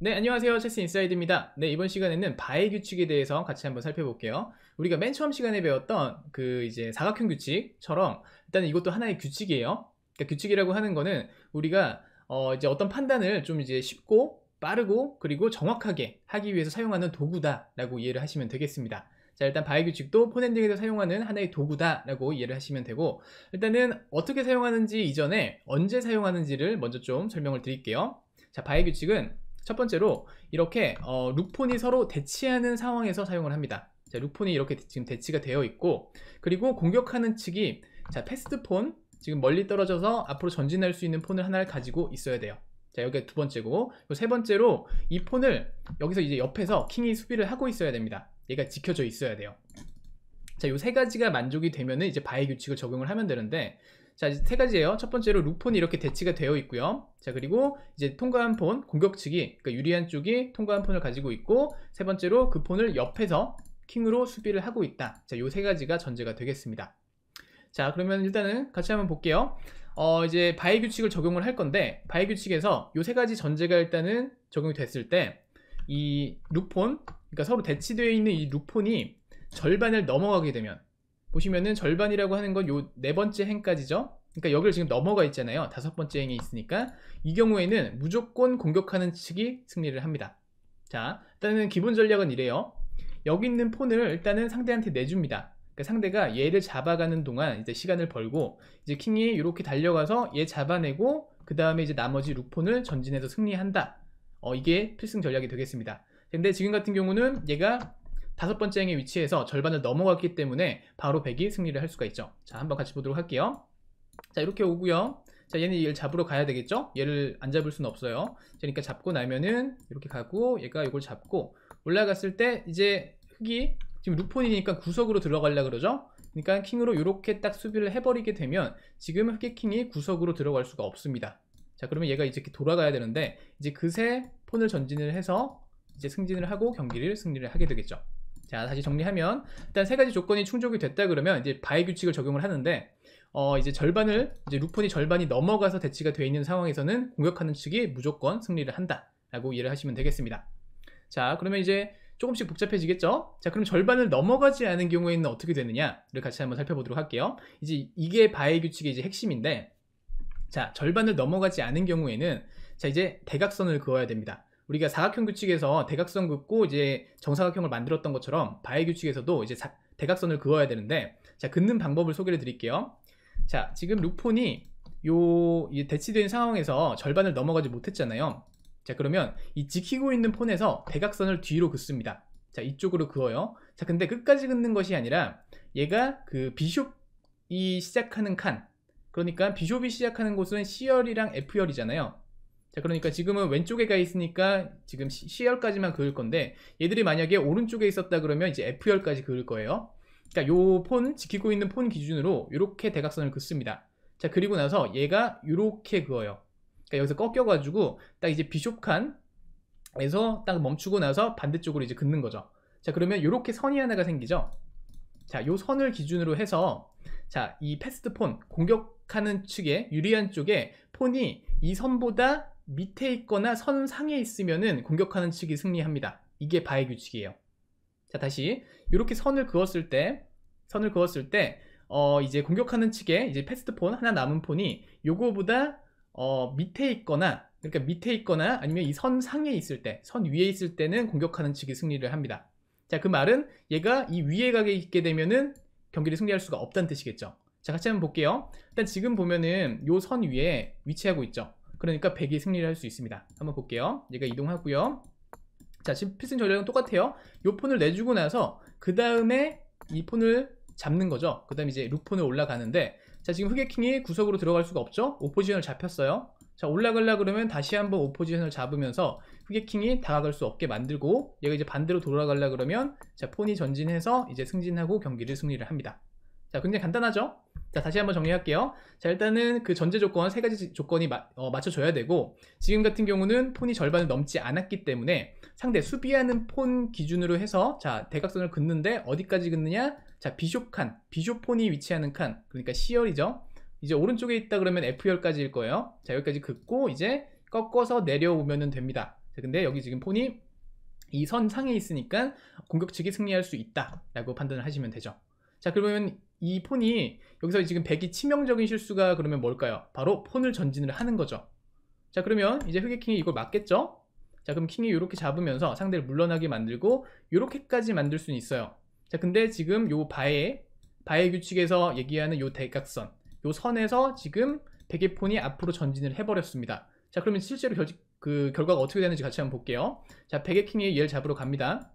네 안녕하세요 체스 인사이드입니다 네 이번 시간에는 바의 규칙에 대해서 같이 한번 살펴볼게요 우리가 맨 처음 시간에 배웠던 그 이제 사각형 규칙처럼 일단 이것도 하나의 규칙이에요 그러니까 규칙이라고 하는 거는 우리가 어 이제 어떤 판단을 좀 이제 쉽고 빠르고 그리고 정확하게 하기 위해서 사용하는 도구다 라고 이해를 하시면 되겠습니다 자 일단 바의 규칙도 포넨딩에서 사용하는 하나의 도구다 라고 이해를 하시면 되고 일단은 어떻게 사용하는지 이전에 언제 사용하는지를 먼저 좀 설명을 드릴게요 자 바의 규칙은 첫 번째로 이렇게 어, 룩폰이 서로 대치하는 상황에서 사용을 합니다 자, 룩폰이 이렇게 지금 대치가 되어 있고 그리고 공격하는 측이 자 패스트폰 지금 멀리 떨어져서 앞으로 전진할 수 있는 폰을 하나를 가지고 있어야 돼요 자 여기가 두 번째고 세 번째로 이 폰을 여기서 이제 옆에서 킹이 수비를 하고 있어야 됩니다 얘가 지켜져 있어야 돼요 자요 세 가지가 만족이 되면은 이제 바의 규칙을 적용을 하면 되는데 자, 이제 세 가지예요. 첫 번째로 루폰이 이렇게 대치가 되어 있고요. 자, 그리고 이제 통과한 폰, 공격 측이, 그러니까 유리한 쪽이 통과한 폰을 가지고 있고, 세 번째로 그 폰을 옆에서 킹으로 수비를 하고 있다. 자, 요 세 가지가 전제가 되겠습니다. 자, 그러면 일단은 같이 한번 볼게요. 어, 이제 바이 규칙을 적용을 할 건데, 바이 규칙에서 요 세 가지 전제가 일단은 적용이 됐을 때, 이 루폰, 그러니까 서로 대치되어 있는 이 루폰이 절반을 넘어가게 되면, 보시면은 절반이라고 하는 건 요 네 번째 행까지죠. 그러니까 여기를 지금 넘어가 있잖아요. 다섯 번째 행에 있으니까 이 경우에는 무조건 공격하는 측이 승리를 합니다. 자, 일단은 기본 전략은 이래요. 여기 있는 폰을 일단은 상대한테 내줍니다. 그러니까 상대가 얘를 잡아가는 동안 이제 시간을 벌고 이제 킹이 이렇게 달려가서 얘 잡아내고 그 다음에 이제 나머지 루폰을 전진해서 승리한다. 어, 이게 필승 전략이 되겠습니다. 근데 지금 같은 경우는 얘가 다섯 번째 행의 위치에서 절반을 넘어갔기 때문에 바로 100이 승리를 할 수가 있죠 자 한번 같이 보도록 할게요 자 이렇게 오고요 자 얘는 얘를 잡으러 가야 되겠죠 얘를 안 잡을 순 없어요 그러니까 잡고 나면은 이렇게 가고 얘가 이걸 잡고 올라갔을 때 이제 흑이 지금 루폰이니까 구석으로 들어가려 그러죠 그러니까 킹으로 이렇게 딱 수비를 해버리게 되면 지금 흑의 킹이 구석으로 들어갈 수가 없습니다 자 그러면 얘가 이제 돌아가야 되는데 이제 그새 폰을 전진을 해서 이제 승진을 하고 경기를 승리를 하게 되겠죠 자 다시 정리하면 일단 세 가지 조건이 충족이 됐다 그러면 이제 바의 규칙을 적용을 하는데 어 이제 절반을 이제 루폰이 절반이 넘어가서 대치가 돼 있는 상황에서는 공격하는 측이 무조건 승리를 한다 라고 이해를 하시면 되겠습니다 자 그러면 이제 조금씩 복잡해지겠죠 자 그럼 절반을 넘어가지 않은 경우에는 어떻게 되느냐를 같이 한번 살펴보도록 할게요 이제 이게 바의 규칙의 이제 핵심인데 자 절반을 넘어가지 않은 경우에는 자 이제 대각선을 그어야 됩니다 우리가 사각형 규칙에서 대각선 긋고 이제 정사각형을 만들었던 것처럼 바의 규칙에서도 이제 사, 대각선을 그어야 되는데 자 긋는 방법을 소개를 드릴게요 자 지금 루폰이 요 대치된 상황에서 절반을 넘어가지 못했잖아요 자 그러면 이 지키고 있는 폰에서 대각선을 뒤로 긋습니다 자 이쪽으로 그어요 자 근데 끝까지 긋는 것이 아니라 얘가 그 비숍이 시작하는 칸 그러니까 비숍이 시작하는 곳은 C열이랑 F열이잖아요 자 그러니까 지금은 왼쪽에 가 있으니까 지금 C열까지만 그을 건데 얘들이 만약에 오른쪽에 있었다 그러면 이제 F열까지 그을 거예요 그러니까 요 폰 지키고 있는 폰 기준으로 이렇게 대각선을 긋습니다 자 그리고 나서 얘가 이렇게 그어요 그러니까 여기서 꺾여 가지고 딱 이제 비숍 칸에서 딱 멈추고 나서 반대쪽으로 이제 긋는 거죠 자 그러면 이렇게 선이 하나가 생기죠 자 요 선을 기준으로 해서 자 이 패스트 폰 공격하는 측에 유리한 쪽에 폰이 이 선보다 밑에 있거나 선 상에 있으면은 공격하는 측이 승리합니다. 이게 바의 규칙이에요. 자, 다시 이렇게 선을 그었을 때 선을 그었을 때 어, 이제 공격하는 측에 이제 패스트 폰 하나 남은 폰이 요거보다 어, 밑에 있거나 그러니까 밑에 있거나 아니면 이 선 상에 있을 때, 선 위에 있을 때는 공격하는 측이 승리를 합니다. 자, 그 말은 얘가 이 위에 가게 있게 되면은 경기를 승리할 수가 없다는 뜻이겠죠. 자, 같이 한번 볼게요. 일단 지금 보면은 요 선 위에 위치하고 있죠. 그러니까 100이 승리를 할 수 있습니다 한번 볼게요 얘가 이동하고요 자 지금 필승 전략은 똑같아요 요 폰을 내주고 나서 그 다음에 이 폰을 잡는 거죠 그 다음에 이제 루폰을 올라가는데 자 지금 흑의킹이 구석으로 들어갈 수가 없죠 오포지션을 잡혔어요 자올라가려 그러면 다시 한번 오포지션을 잡으면서 흑의킹이 다가갈 수 없게 만들고 얘가 이제 반대로 돌아가려 그러면 자 폰이 전진해서 이제 승진하고 경기를 승리를 합니다 자, 굉장히 간단하죠? 자, 다시 한번 정리할게요. 자, 일단은 그 전제 조건, 세 가지 조건이 마, 어, 맞춰줘야 되고, 지금 같은 경우는 폰이 절반을 넘지 않았기 때문에 상대 수비하는 폰 기준으로 해서, 자, 대각선을 긋는데 어디까지 긋느냐? 자, 비숍 칸, 비숍 폰이 위치하는 칸, 그러니까 C열이죠? 이제 오른쪽에 있다 그러면 F열까지일 거예요. 자, 여기까지 긋고, 이제 꺾어서 내려오면 됩니다. 자, 근데 여기 지금 폰이 이 선 상에 있으니까 공격 측이 승리할 수 있다라고 판단을 하시면 되죠. 자 그러면 이 폰이 여기서 지금 백이 치명적인 실수가 그러면 뭘까요? 바로 폰을 전진을 하는 거죠 자 그러면 이제 흑의킹이 이걸 맞겠죠자 그럼 킹이 이렇게 잡으면서 상대를 물러나게 만들고 이렇게까지 만들 수는 있어요 자 근데 지금 요바에 바의 규칙에서 얘기하는 요 대각선 요 선에서 지금 백의 폰이 앞으로 전진을 해버렸습니다 자 그러면 실제로 결, 그 결과가 어떻게 되는지 같이 한번 볼게요 자 백의 킹이 얘를 잡으러 갑니다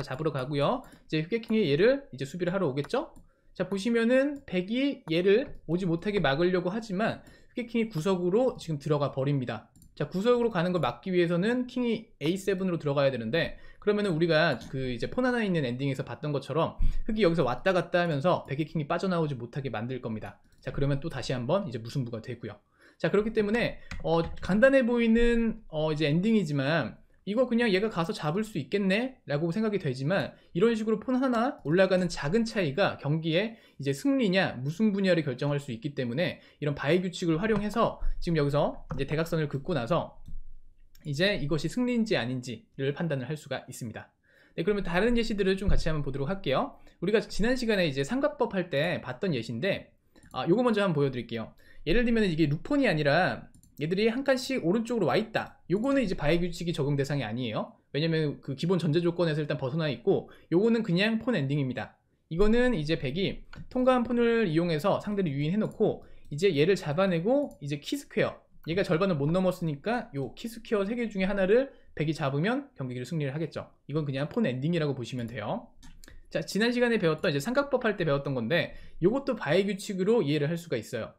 다 잡으러 가고요 이제 휴게킹의 얘를 이제 수비를 하러 오겠죠 자 보시면은 백이 얘를 오지 못하게 막으려고 하지만 휴게킹이 구석으로 지금 들어가 버립니다 자 구석으로 가는 걸 막기 위해서는 킹이 A7으로 들어가야 되는데 그러면은 우리가 그 이제 폰 하나 있는 엔딩에서 봤던 것처럼 흑이 여기서 왔다 갔다 하면서 백의 킹이 빠져나오지 못하게 만들 겁니다 자 그러면 또 다시 한번 이제 무승부가 되고요 자 그렇기 때문에 어 간단해 보이는 어 이제 엔딩이지만 이거 그냥 얘가 가서 잡을 수 있겠네? 라고 생각이 되지만 이런 식으로 폰 하나 올라가는 작은 차이가 경기에 이제 승리냐 무승부냐를 결정할 수 있기 때문에 이런 바이 규칙을 활용해서 지금 여기서 이제 대각선을 긋고 나서 이제 이것이 승리인지 아닌지를 판단을 할 수가 있습니다. 네, 그러면 다른 예시들을 좀 같이 한번 보도록 할게요. 우리가 지난 시간에 이제 삼각법 할 때 봤던 예시인데 아, 요거 먼저 한번 보여드릴게요. 예를 들면 이게 루폰이 아니라 얘들이 한 칸씩 오른쪽으로 와 있다 요거는 이제 바이 규칙이 적용 대상이 아니에요 왜냐면 그 기본 전제 조건에서 일단 벗어나 있고 요거는 그냥 폰 엔딩입니다 이거는 이제 백이 통과한 폰을 이용해서 상대를 유인해 놓고 이제 얘를 잡아내고 이제 키스퀘어 얘가 절반을 못 넘었으니까 요 키스퀘어 3개 중에 하나를 백이 잡으면 경기를 승리를 하겠죠 이건 그냥 폰 엔딩이라고 보시면 돼요 자 지난 시간에 배웠던 이제 삼각법 할 때 배웠던 건데 이것도 바이 규칙으로 이해를 할 수가 있어요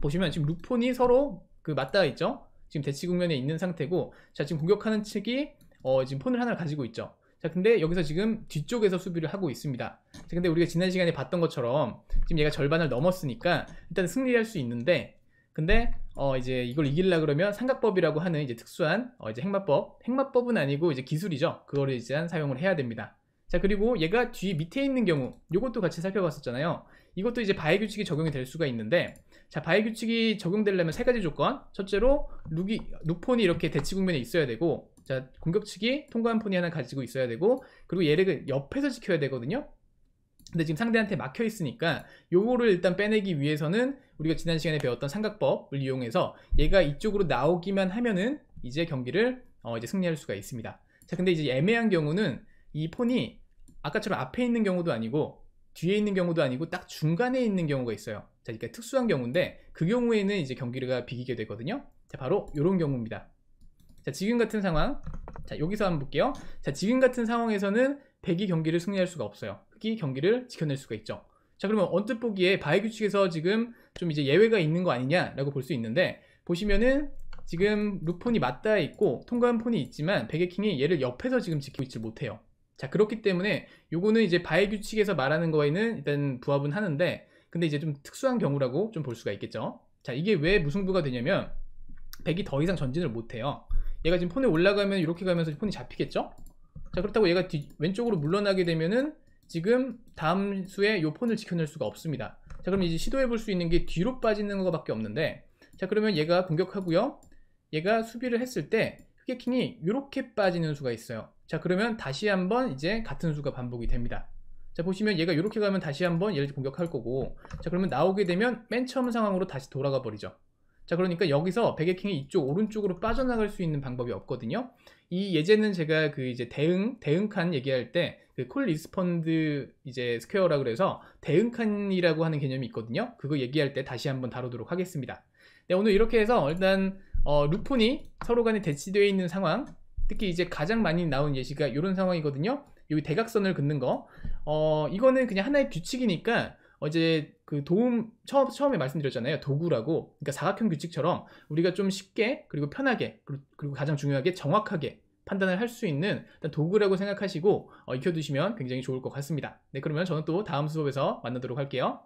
보시면 지금 루폰이 서로 그 맞닿아 있죠? 지금 대치 국면에 있는 상태고 자 지금 공격하는 측이 어, 지금 폰을 하나를 가지고 있죠. 자 근데 여기서 지금 뒤쪽에서 수비를 하고 있습니다 자 근데 우리가 지난 시간에 봤던 것처럼 지금 얘가 절반을 넘었으니까 일단 승리할 수 있는데 근데 어 이제 이걸 이기려 그러면 삼각법이라고 하는 이제 특수한 어 이제 행마법 행마법은 아니고 이제 기술이죠 그거를 이제 사용을 해야 됩니다 자 그리고 얘가 뒤 밑에 있는 경우 요것도 같이 살펴봤었잖아요 이것도 이제 바이 규칙이 적용이 될 수가 있는데 자바이 규칙이 적용되려면 세 가지 조건 첫째로 룩이 룩폰이 이렇게 대치 국면에 있어야 되고 자 공격 측이 통과한 폰이 하나 가지고 있어야 되고 그리고 얘를 옆에서 지켜야 되거든요 근데 지금 상대한테 막혀 있으니까 요거를 일단 빼내기 위해서는 우리가 지난 시간에 배웠던 삼각법을 이용해서 얘가 이쪽으로 나오기만 하면은 이제 경기를 어 이제 승리할 수가 있습니다 자 근데 이제 애매한 경우는 이 폰이 아까처럼 앞에 있는 경우도 아니고 뒤에 있는 경우도 아니고 딱 중간에 있는 경우가 있어요. 자, 그러니까 특수한 경우인데 그 경우에는 이제 경기가 비기게 되거든요. 자, 바로 이런 경우입니다. 자, 지금 같은 상황. 자, 여기서 한번 볼게요. 자, 지금 같은 상황에서는 백이 경기를 승리할 수가 없어요. 흑이 경기를 지켜낼 수가 있죠. 자, 그러면 언뜻 보기에 바이 규칙에서 지금 좀 이제 예외가 있는 거 아니냐라고 볼 수 있는데 보시면은 지금 루폰이 맞닿아 있고 통과한 폰이 있지만 백의 킹이 얘를 옆에서 지금 지키고 있지 못해요. 자 그렇기 때문에 요거는 이제 바의 규칙에서 말하는 거에는 일단 부합은 하는데 근데 이제 좀 특수한 경우라고 좀 볼 수가 있겠죠 자 이게 왜 무승부가 되냐면 백이 더 이상 전진을 못해요 얘가 지금 폰에 올라가면 이렇게 가면서 폰이 잡히겠죠 자 그렇다고 얘가 뒤, 왼쪽으로 물러나게 되면은 지금 다음 수에 요 폰을 지켜낼 수가 없습니다 자 그럼 이제 시도해 볼 수 있는 게 뒤로 빠지는 것밖에 없는데 자 그러면 얘가 공격하고요 얘가 수비를 했을 때 흑해킹이 이렇게 빠지는 수가 있어요 자 그러면 다시 한번 이제 같은 수가 반복이 됩니다 자 보시면 얘가 이렇게 가면 다시 한번 얘를 공격할 거고 자 그러면 나오게 되면 맨 처음 상황으로 다시 돌아가 버리죠 자 그러니까 여기서 백해킹이 이쪽 오른쪽으로 빠져나갈 수 있는 방법이 없거든요 이 예제는 제가 그 이제 대응 대응칸 얘기할 때 그콜 리스펀드 이제 스퀘어라 그래서 대응칸이라고 하는 개념이 있거든요 그거 얘기할 때 다시 한번 다루도록 하겠습니다 네 오늘 이렇게 해서 일단 어, 루폰이 서로 간에 대치되어 있는 상황 특히 이제 가장 많이 나온 예시가 이런 상황이거든요 여기 대각선을 긋는 거 어, 이거는 그냥 하나의 규칙이니까 어제 그 도움 처음, 처음에 말씀드렸잖아요 도구라고 그러니까 사각형 규칙처럼 우리가 좀 쉽게 그리고 편하게 그리고 가장 중요하게 정확하게 판단을 할 수 있는 도구라고 생각하시고 어, 익혀두시면 굉장히 좋을 것 같습니다 네 그러면 저는 또 다음 수업에서 만나도록 할게요